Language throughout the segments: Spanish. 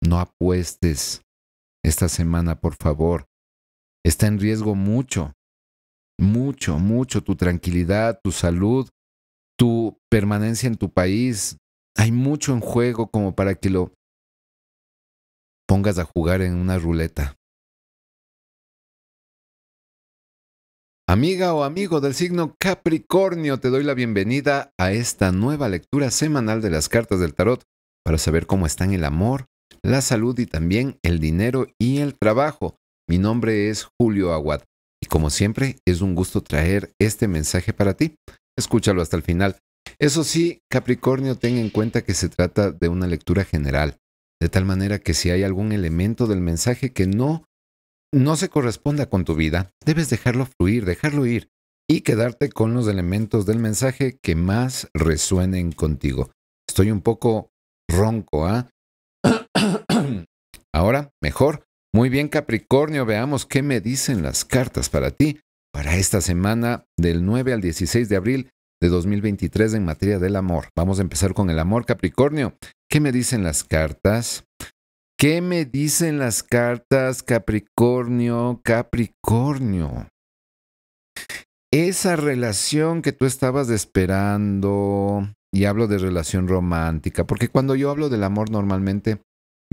no apuestes esta semana, por favor. Está en riesgo mucho, mucho, mucho tu tranquilidad, tu salud, tu permanencia en tu país. Hay mucho en juego como para que lo pongas a jugar en una ruleta. Amiga o amigo del signo Capricornio, te doy la bienvenida a esta nueva lectura semanal de las cartas del tarot para saber cómo en el amor, la salud y también el dinero y el trabajo. Mi nombre es Julio Aguad y como siempre es un gusto traer este mensaje para ti. Escúchalo hasta el final. Eso sí, Capricornio, ten en cuenta que se trata de una lectura general, de tal manera que si hay algún elemento del mensaje que no no se corresponda con tu vida, debes dejarlo fluir, dejarlo ir y quedarte con los elementos del mensaje que más resuenen contigo. Estoy un poco ronco, ¿ah? Ahora, mejor. Muy bien, Capricornio, veamos qué me dicen las cartas para ti para esta semana del 9 al 16 de abril de 2023 en materia del amor. Vamos a empezar con el amor, Capricornio. ¿Qué me dicen las cartas? ¿Qué me dicen las cartas, Capricornio, Capricornio? Esa relación que tú estabas esperando, y hablo de relación romántica, porque cuando yo hablo del amor normalmente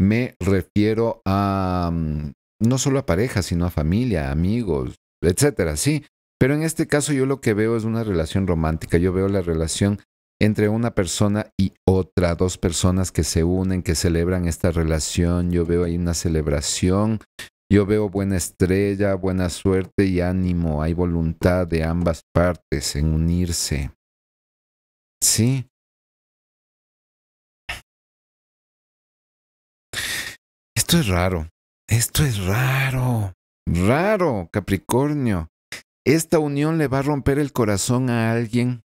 me refiero a mm, no solo a pareja, sino a familia, amigos, etcétera, sí. Pero en este caso yo lo que veo es una relación romántica. Yo veo la relación entre una persona y otra, dos personas que se unen, que celebran esta relación. Yo veo ahí una celebración, yo veo buena estrella, buena suerte y ánimo. Hay voluntad de ambas partes en unirse. Sí, Esto es raro. Esto es raro. Raro, Capricornio. Esta unión le va a romper el corazón a alguien.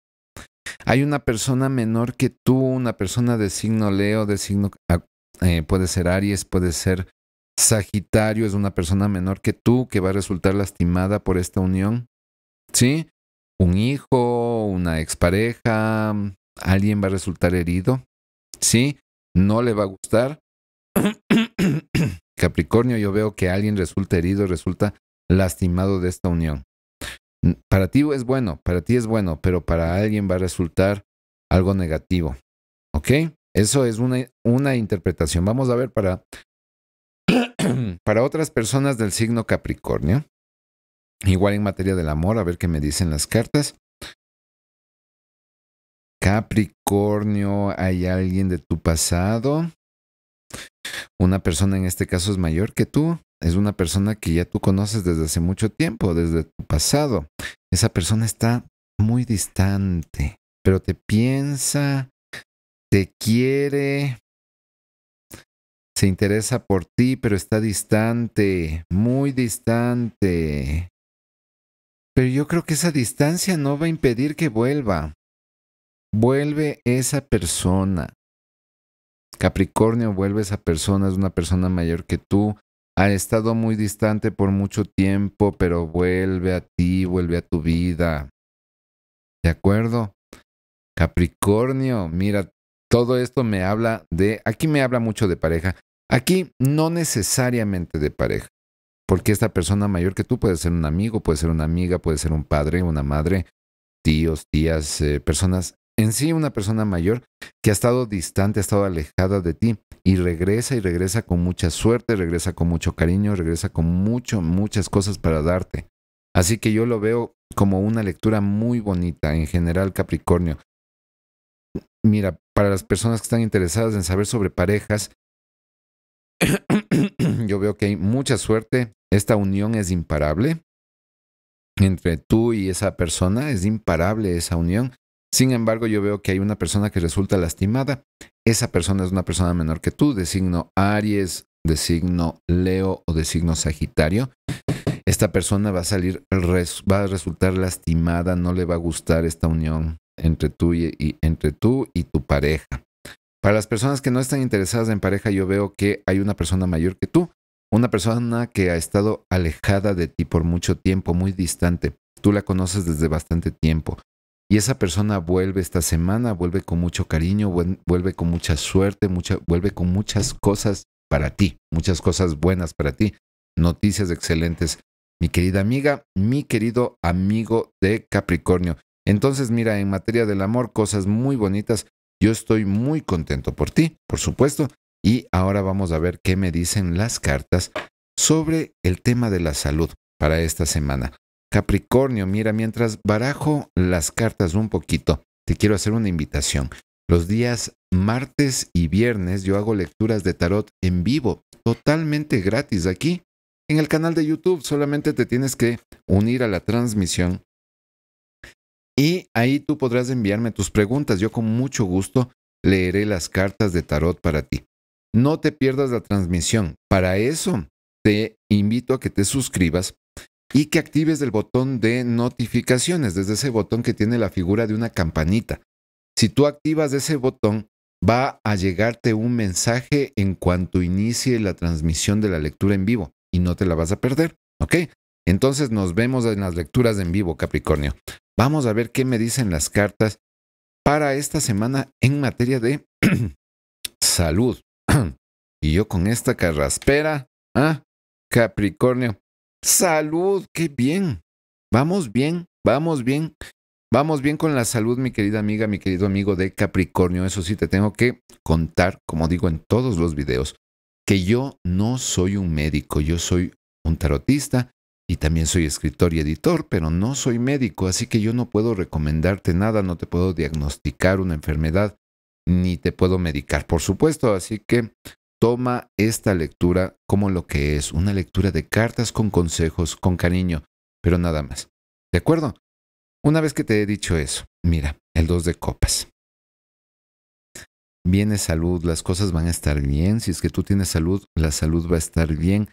Hay una persona menor que tú, una persona de signo Leo, de signo... Ah, eh, puede ser Aries, puede ser Sagitario, es una persona menor que tú que va a resultar lastimada por esta unión. ¿Sí? Un hijo, una expareja, alguien va a resultar herido. ¿Sí? No le va a gustar. Capricornio, yo veo que alguien resulta herido, resulta lastimado de esta unión. Para ti es bueno, para ti es bueno, pero para alguien va a resultar algo negativo. ¿Ok? Eso es una, una interpretación. Vamos a ver para, para otras personas del signo Capricornio. Igual en materia del amor, a ver qué me dicen las cartas. Capricornio, hay alguien de tu pasado una persona en este caso es mayor que tú, es una persona que ya tú conoces desde hace mucho tiempo, desde tu pasado. Esa persona está muy distante, pero te piensa, te quiere, se interesa por ti, pero está distante, muy distante. Pero yo creo que esa distancia no va a impedir que vuelva. Vuelve esa persona. Capricornio, vuelves a personas, una persona mayor que tú, ha estado muy distante por mucho tiempo, pero vuelve a ti, vuelve a tu vida. ¿De acuerdo? Capricornio, mira, todo esto me habla de, aquí me habla mucho de pareja, aquí no necesariamente de pareja, porque esta persona mayor que tú puede ser un amigo, puede ser una amiga, puede ser un padre, una madre, tíos, tías, eh, personas en sí una persona mayor que ha estado distante, ha estado alejada de ti y regresa y regresa con mucha suerte, regresa con mucho cariño, regresa con mucho, muchas cosas para darte. Así que yo lo veo como una lectura muy bonita en general Capricornio. Mira, para las personas que están interesadas en saber sobre parejas, yo veo que hay mucha suerte. Esta unión es imparable entre tú y esa persona, es imparable esa unión. Sin embargo, yo veo que hay una persona que resulta lastimada. Esa persona es una persona menor que tú, de signo Aries, de signo Leo o de signo Sagitario. Esta persona va a salir, va a resultar lastimada, no le va a gustar esta unión entre tú y, entre tú y tu pareja. Para las personas que no están interesadas en pareja, yo veo que hay una persona mayor que tú, una persona que ha estado alejada de ti por mucho tiempo, muy distante. Tú la conoces desde bastante tiempo. Y esa persona vuelve esta semana, vuelve con mucho cariño, vuelve con mucha suerte, vuelve con muchas cosas para ti, muchas cosas buenas para ti, noticias excelentes. Mi querida amiga, mi querido amigo de Capricornio. Entonces, mira, en materia del amor, cosas muy bonitas. Yo estoy muy contento por ti, por supuesto. Y ahora vamos a ver qué me dicen las cartas sobre el tema de la salud para esta semana. Capricornio, mira, mientras barajo las cartas un poquito, te quiero hacer una invitación. Los días martes y viernes yo hago lecturas de tarot en vivo, totalmente gratis aquí en el canal de YouTube. Solamente te tienes que unir a la transmisión y ahí tú podrás enviarme tus preguntas. Yo con mucho gusto leeré las cartas de tarot para ti. No te pierdas la transmisión. Para eso te invito a que te suscribas y que actives el botón de notificaciones, desde ese botón que tiene la figura de una campanita. Si tú activas ese botón, va a llegarte un mensaje en cuanto inicie la transmisión de la lectura en vivo y no te la vas a perder, ¿ok? Entonces nos vemos en las lecturas en vivo, Capricornio. Vamos a ver qué me dicen las cartas para esta semana en materia de salud. y yo con esta carraspera, ¿ah? Capricornio, Salud, qué bien. Vamos bien, vamos bien. Vamos bien con la salud, mi querida amiga, mi querido amigo de Capricornio. Eso sí, te tengo que contar, como digo en todos los videos, que yo no soy un médico, yo soy un tarotista y también soy escritor y editor, pero no soy médico, así que yo no puedo recomendarte nada, no te puedo diagnosticar una enfermedad, ni te puedo medicar, por supuesto. Así que Toma esta lectura como lo que es, una lectura de cartas con consejos, con cariño, pero nada más. ¿De acuerdo? Una vez que te he dicho eso, mira, el 2 de copas. Viene salud, las cosas van a estar bien. Si es que tú tienes salud, la salud va a estar bien.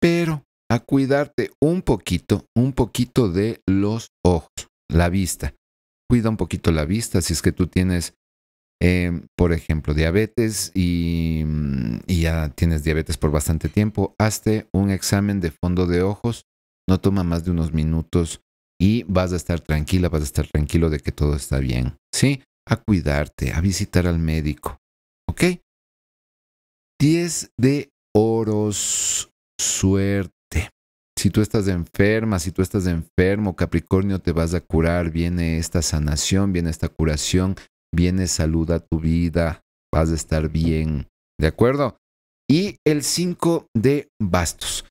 Pero a cuidarte un poquito, un poquito de los ojos, la vista. Cuida un poquito la vista. Si es que tú tienes Em, por ejemplo, diabetes mm, y, ya tienes diabetes por bastante tiempo, hazte un examen de fondo de ojos, no toma más de unos minutos y vas a estar tranquila, vas a estar tranquilo de que todo está bien, ¿sí? A cuidarte, a visitar al médico, ¿ok? 10 de oros, suerte. Si tú estás enferma, si tú estás enfermo, Capricornio, te vas a curar, viene esta sanación, viene esta curación viene saluda tu vida, vas a estar bien, ¿de acuerdo? Y el 5 de bastos.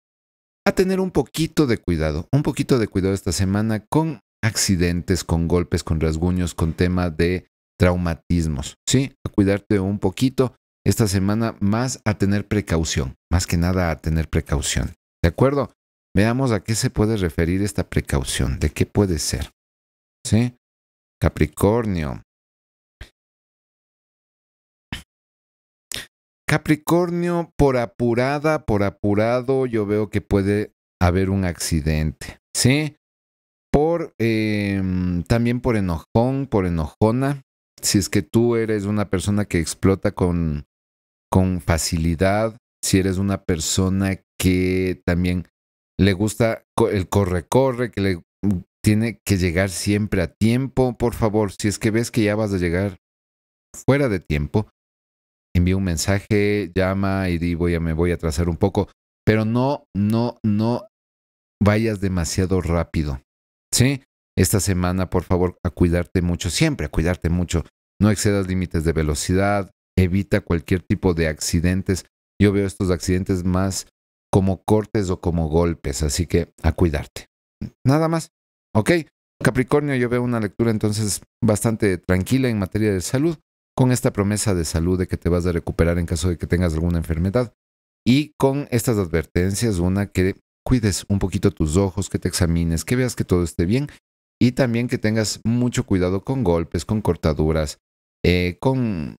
A tener un poquito de cuidado, un poquito de cuidado esta semana con accidentes, con golpes, con rasguños, con tema de traumatismos, ¿sí? A cuidarte un poquito esta semana más a tener precaución, más que nada a tener precaución, ¿de acuerdo? Veamos a qué se puede referir esta precaución, de qué puede ser, ¿sí? Capricornio, Capricornio, por apurada, por apurado, yo veo que puede haber un accidente, ¿sí? Por, em, también por enojón, por enojona. Si es que tú eres una persona que explota con, con facilidad, si eres una persona que también le gusta el corre-corre, que le mm, tiene que llegar siempre a tiempo, por favor, si es que ves que ya vas a llegar fuera de tiempo, envía un mensaje, llama y digo, voy a, me voy a trazar un poco, pero no, no, no vayas demasiado rápido, ¿sí? Esta semana, por favor, a cuidarte mucho, siempre a cuidarte mucho. No excedas límites de velocidad, evita cualquier tipo de accidentes. Yo veo estos accidentes más como cortes o como golpes, así que a cuidarte. Nada más. Ok, Capricornio, yo veo una lectura entonces bastante tranquila en materia de salud con esta promesa de salud de que te vas a recuperar en caso de que tengas alguna enfermedad y con estas advertencias, una que cuides un poquito tus ojos, que te examines, que veas que todo esté bien y también que tengas mucho cuidado con golpes, con cortaduras, eh, con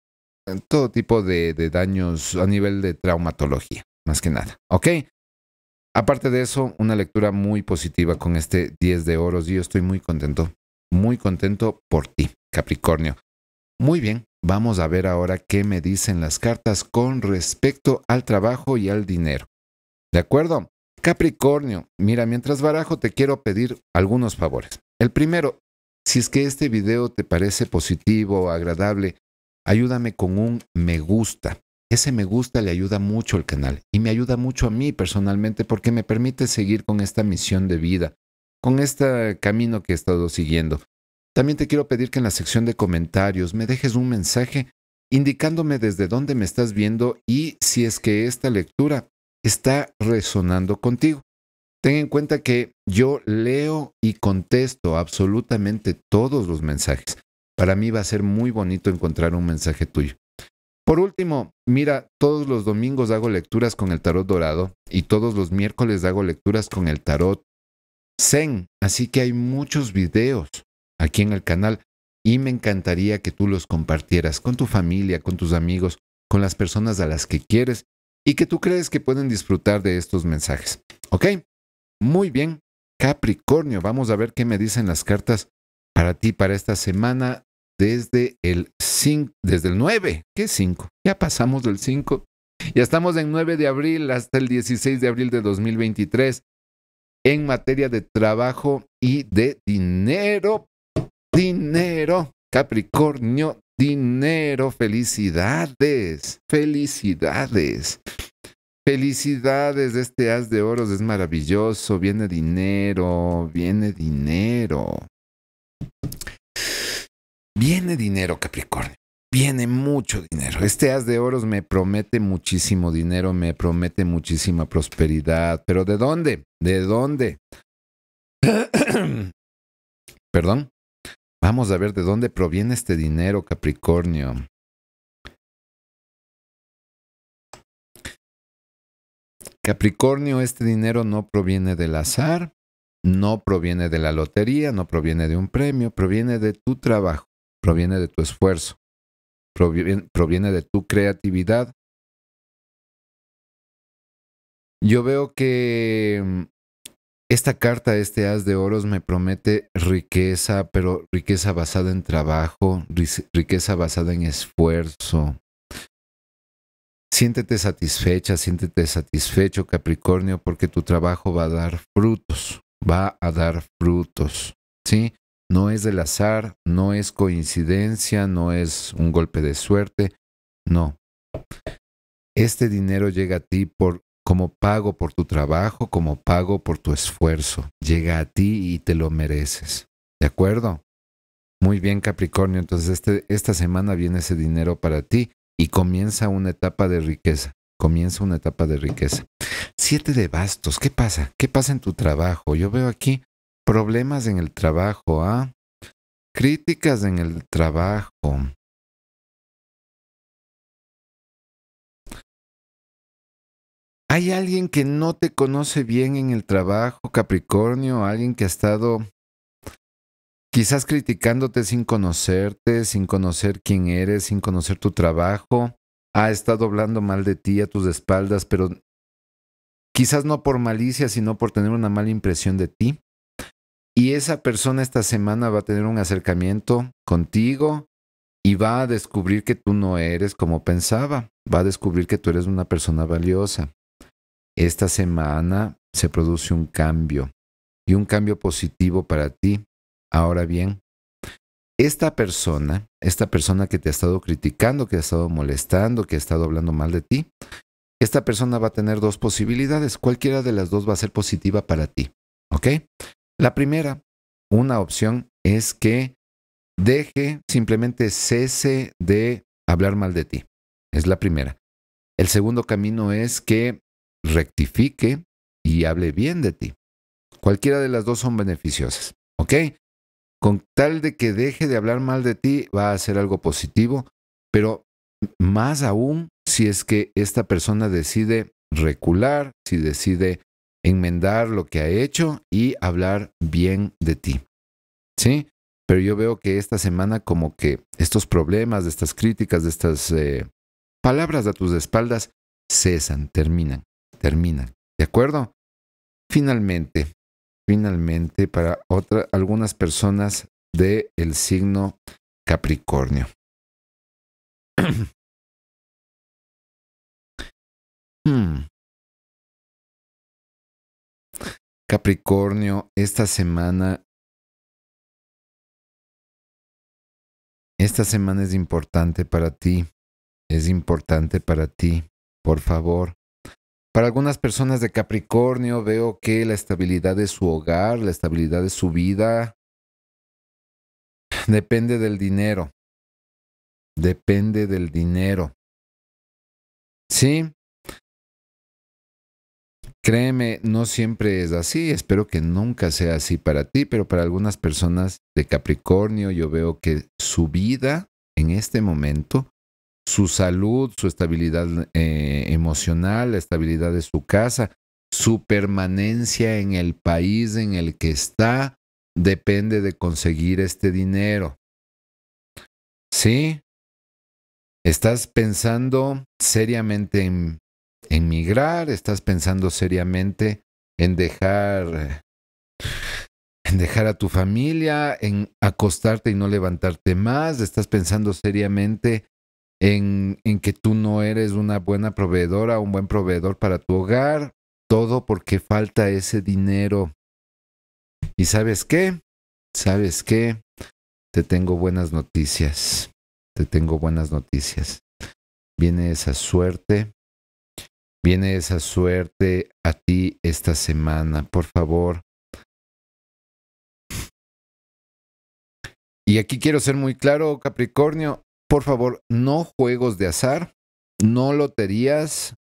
eh, todo tipo de, de daños a nivel de traumatología, más que nada. ¿Ok? Aparte de eso, una lectura muy positiva con este 10 de oros y yo estoy muy contento, muy contento por ti, Capricornio. Muy bien, vamos a ver ahora qué me dicen las cartas con respecto al trabajo y al dinero. ¿De acuerdo? Capricornio, mira, mientras barajo te quiero pedir algunos favores. El primero, si es que este video te parece positivo o agradable, ayúdame con un me gusta. Ese me gusta le ayuda mucho al canal y me ayuda mucho a mí personalmente porque me permite seguir con esta misión de vida, con este camino que he estado siguiendo. También te quiero pedir que en la sección de comentarios me dejes un mensaje indicándome desde dónde me estás viendo y si es que esta lectura está resonando contigo. Ten en cuenta que yo leo y contesto absolutamente todos los mensajes. Para mí va a ser muy bonito encontrar un mensaje tuyo. Por último, mira, todos los domingos hago lecturas con el tarot dorado y todos los miércoles hago lecturas con el tarot zen, así que hay muchos videos aquí en el canal y me encantaría que tú los compartieras con tu familia, con tus amigos, con las personas a las que quieres y que tú crees que pueden disfrutar de estos mensajes. ¿Ok? Muy bien, Capricornio, vamos a ver qué me dicen las cartas para ti para esta semana desde el 5, desde el 9, ¿qué 5? Ya pasamos del 5. Ya estamos en 9 de abril hasta el 16 de abril de 2023 en materia de trabajo y de dinero dinero. Capricornio, dinero, felicidades, felicidades. Felicidades, este haz de oros es maravilloso, viene dinero, viene dinero. Viene dinero, Capricornio. Viene mucho dinero. Este haz de oros me promete muchísimo dinero, me promete muchísima prosperidad. Pero ¿de dónde? ¿De dónde? Perdón. Vamos a ver de dónde proviene este dinero, Capricornio. Capricornio, este dinero no proviene del azar, no proviene de la lotería, no proviene de un premio, proviene de tu trabajo, proviene de tu esfuerzo, proviene, de tu creatividad. Yo veo que esta carta, este haz de oros, me promete riqueza, pero riqueza basada en trabajo, riqueza basada en esfuerzo. Siéntete satisfecha, siéntete satisfecho, Capricornio, porque tu trabajo va a dar frutos, va a dar frutos, ¿sí? No es del azar, no es coincidencia, no es un golpe de suerte, no. Este dinero llega a ti por como pago por tu trabajo, como pago por tu esfuerzo. Llega a ti y te lo mereces. ¿De acuerdo? Muy bien, Capricornio. Entonces, este, esta semana viene ese dinero para ti y comienza una etapa de riqueza. Comienza una etapa de riqueza. Siete de bastos. ¿Qué pasa? ¿Qué pasa en tu trabajo? Yo veo aquí problemas en el trabajo, ¿ah? Críticas en el trabajo. Hay alguien que no te conoce bien en el trabajo, Capricornio, alguien que ha estado quizás criticándote sin conocerte, sin conocer quién eres, sin conocer tu trabajo, ha estado hablando mal de ti a tus espaldas, pero quizás no por malicia, sino por tener una mala impresión de ti. Y esa persona esta semana va a tener un acercamiento contigo y va a descubrir que tú no eres como pensaba, va a descubrir que tú eres una persona valiosa. Esta semana se produce un cambio y un cambio positivo para ti. Ahora bien, esta persona, esta persona que te ha estado criticando, que ha estado molestando, que ha estado hablando mal de ti, esta persona va a tener dos posibilidades. Cualquiera de las dos va a ser positiva para ti. ¿Ok? La primera, una opción es que deje, simplemente cese de hablar mal de ti. Es la primera. El segundo camino es que rectifique y hable bien de ti. Cualquiera de las dos son beneficiosas, ¿ok? Con tal de que deje de hablar mal de ti, va a ser algo positivo, pero más aún si es que esta persona decide recular, si decide enmendar lo que ha hecho y hablar bien de ti. ¿Sí? Pero yo veo que esta semana como que estos problemas, estas críticas, de estas eh, palabras a tus espaldas cesan, terminan termina. ¿De acuerdo? Finalmente, finalmente para otra, algunas personas del el signo Capricornio. Hmm. Capricornio, esta semana, esta semana es importante para ti, es importante para ti, por favor, para algunas personas de Capricornio veo que la estabilidad de su hogar, la estabilidad de su vida, depende del dinero. Depende del dinero. ¿Sí? Créeme, no siempre es así, espero que nunca sea así para ti, pero para algunas personas de Capricornio yo veo que su vida en este momento su salud, su estabilidad eh, emocional, la estabilidad de su casa, su permanencia en el país en el que está, depende de conseguir este dinero. ¿Sí? ¿Estás pensando seriamente en, en migrar? ¿Estás pensando seriamente en dejar en dejar a tu familia, en acostarte y no levantarte más, estás pensando seriamente en, que tú no eres una buena proveedora, un buen proveedor para tu hogar, todo porque falta ese dinero. ¿Y sabes qué? ¿Sabes qué? Te tengo buenas noticias. Te tengo buenas noticias. Viene esa suerte. Viene esa suerte a ti esta semana. Por favor, Y aquí quiero ser muy claro, Capricornio, por favor, no juegos de azar, no loterías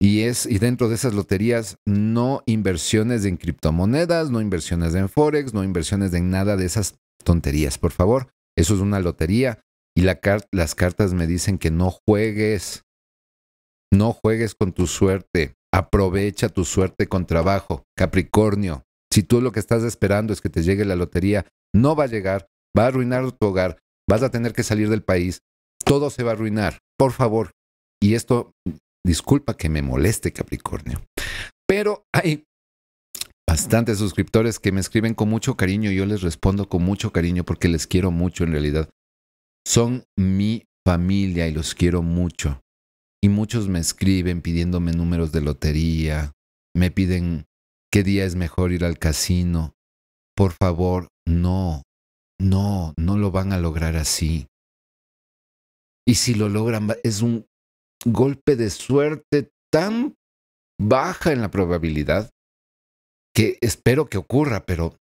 y es y dentro de esas loterías no inversiones en criptomonedas, no inversiones en forex, no inversiones en nada de esas tonterías, por favor. Eso es una lotería y la las cartas me dicen que no juegues. No juegues con tu suerte. Aprovecha tu suerte con trabajo, Capricornio. Si tú lo que estás esperando es que te llegue la lotería, no va a llegar, va a arruinar tu hogar, vas a tener que salir del país, todo se va a arruinar, por favor. Y esto, disculpa que me moleste, Capricornio, pero hay bastantes suscriptores que me escriben con mucho cariño y yo les respondo con mucho cariño porque les quiero mucho en realidad. Son mi familia y los quiero mucho. Y muchos me escriben pidiéndome números de lotería, me piden qué día es mejor ir al casino. Por favor, no, no, no lo van a lograr así. Y si lo logran, es un golpe de suerte tan baja en la probabilidad que espero que ocurra, pero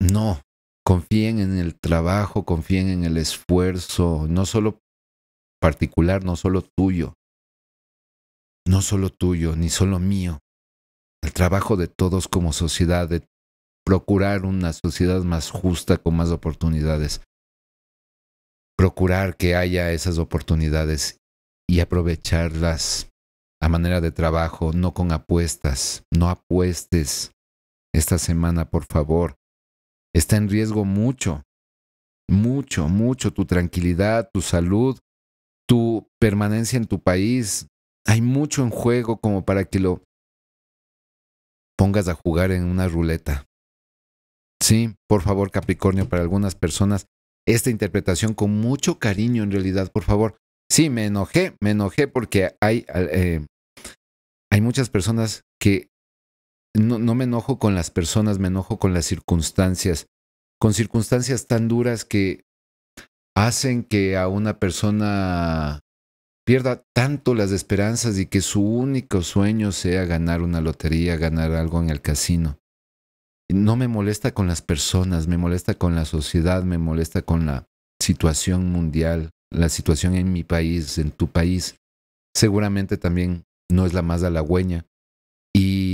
no. Confíen en el trabajo, confíen en el esfuerzo, no solo particular, no solo tuyo, no solo tuyo, ni solo mío. El trabajo de todos como sociedad, de procurar una sociedad más justa, con más oportunidades, procurar que haya esas oportunidades y aprovecharlas a manera de trabajo, no con apuestas, no apuestes esta semana, por favor. Está en riesgo mucho, mucho, mucho tu tranquilidad, tu salud, tu permanencia en tu país. Hay mucho en juego como para que lo pongas a jugar en una ruleta. Sí, por favor, Capricornio, para algunas personas, esta interpretación con mucho cariño en realidad, por favor. Sí, me enojé, me enojé porque hay, eh, hay muchas personas que no, no me enojo con las personas, me enojo con las circunstancias, con circunstancias tan duras que hacen que a una persona pierda tanto las esperanzas y que su único sueño sea ganar una lotería, ganar algo en el casino no me molesta con las personas, me molesta con la sociedad, me molesta con la situación mundial, la situación en mi país, en tu país. Seguramente también no es la más halagüeña. Y,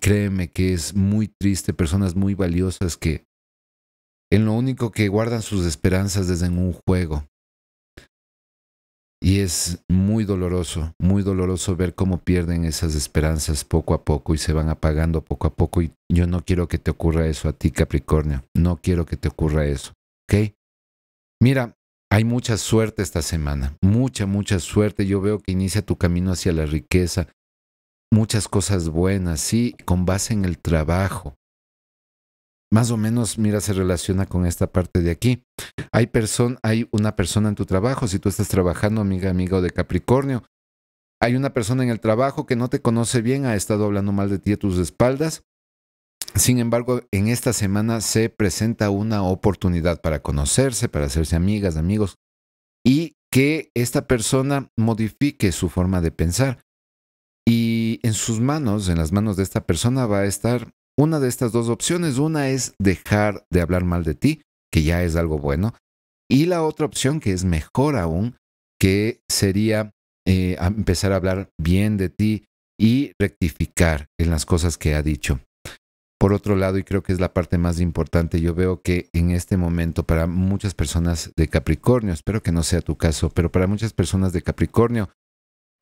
créeme que es muy triste, personas muy valiosas que en lo único que guardan sus esperanzas desde en un juego, y es muy doloroso, muy doloroso ver cómo pierden esas esperanzas poco a poco y se van apagando poco a poco. Y yo no quiero que te ocurra eso a ti, Capricornio. No quiero que te ocurra eso. ¿Ok? Mira, hay mucha suerte esta semana. Mucha, mucha suerte. Yo veo que inicia tu camino hacia la riqueza. Muchas cosas buenas, sí, con base en el trabajo más o menos, mira, se relaciona con esta parte de aquí. Hay, persona, hay una persona en tu trabajo, si tú estás trabajando, amiga, amigo de Capricornio, hay una persona en el trabajo que no te conoce bien, ha estado hablando mal de ti a tus espaldas. Sin embargo, en esta semana se presenta una oportunidad para conocerse, para hacerse amigas, amigos, y que esta persona modifique su forma de pensar. Y en sus manos, en las manos de esta persona, va a estar una de estas dos opciones. Una es dejar de hablar mal de ti, que ya es algo bueno. Y la otra opción, que es mejor aún, que sería eh, empezar a hablar bien de ti y rectificar en las cosas que ha dicho. Por otro lado, y creo que es la parte más importante, yo veo que en este momento para muchas personas de Capricornio, espero que no sea tu caso, pero para muchas personas de Capricornio,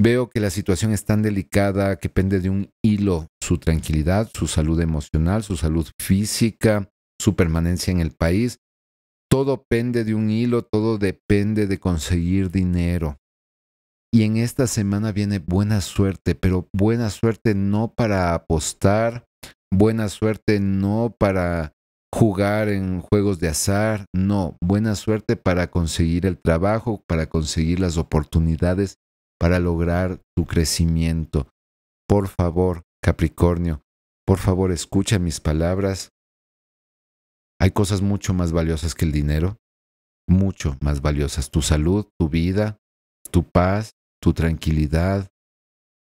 Veo que la situación es tan delicada que pende de un hilo su tranquilidad, su salud emocional, su salud física, su permanencia en el país. Todo pende de un hilo, todo depende de conseguir dinero. Y en esta semana viene buena suerte, pero buena suerte no para apostar, buena suerte no para jugar en juegos de azar, no, buena suerte para conseguir el trabajo, para conseguir las oportunidades para lograr tu crecimiento. Por favor, Capricornio, por favor escucha mis palabras. Hay cosas mucho más valiosas que el dinero, mucho más valiosas. Tu salud, tu vida, tu paz, tu tranquilidad,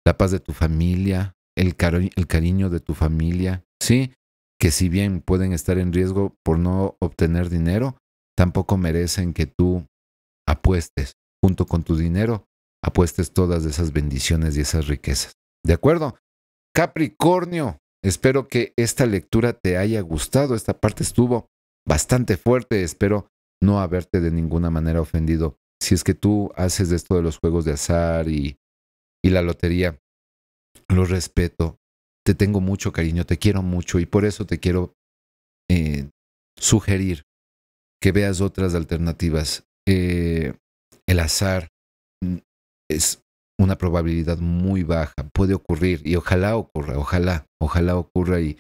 la paz de tu familia, el, cariño de tu familia. Sí, que si bien pueden estar en riesgo por no obtener dinero, tampoco merecen que tú apuestes junto con tu dinero apuestes todas esas bendiciones y esas riquezas. ¿De acuerdo? Capricornio, espero que esta lectura te haya gustado. Esta parte estuvo bastante fuerte. Espero no haberte de ninguna manera ofendido. Si es que tú haces de esto de los juegos de azar y, la lotería, lo respeto. Te tengo mucho cariño, te quiero mucho y por eso te quiero eh, sugerir que veas otras alternativas. Eh, el azar es una probabilidad muy baja. Puede ocurrir y ojalá ocurra, ojalá, ojalá ocurra y,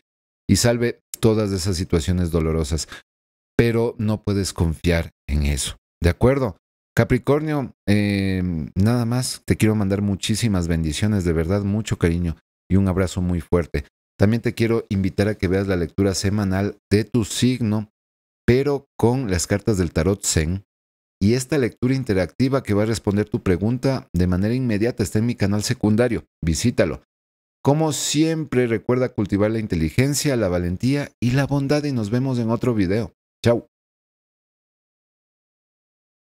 y salve todas esas situaciones dolorosas. Pero no puedes confiar en eso. ¿De acuerdo? Capricornio, em, nada más, te quiero mandar muchísimas bendiciones, de verdad, mucho cariño y un abrazo muy fuerte. También te quiero invitar a que veas la lectura semanal de tu signo, pero con las cartas del tarot Zen, y esta lectura interactiva que va a responder tu pregunta de manera inmediata está en mi canal secundario. Visítalo. Como siempre, recuerda cultivar la inteligencia, la valentía y la bondad y nos vemos en otro video. Chao.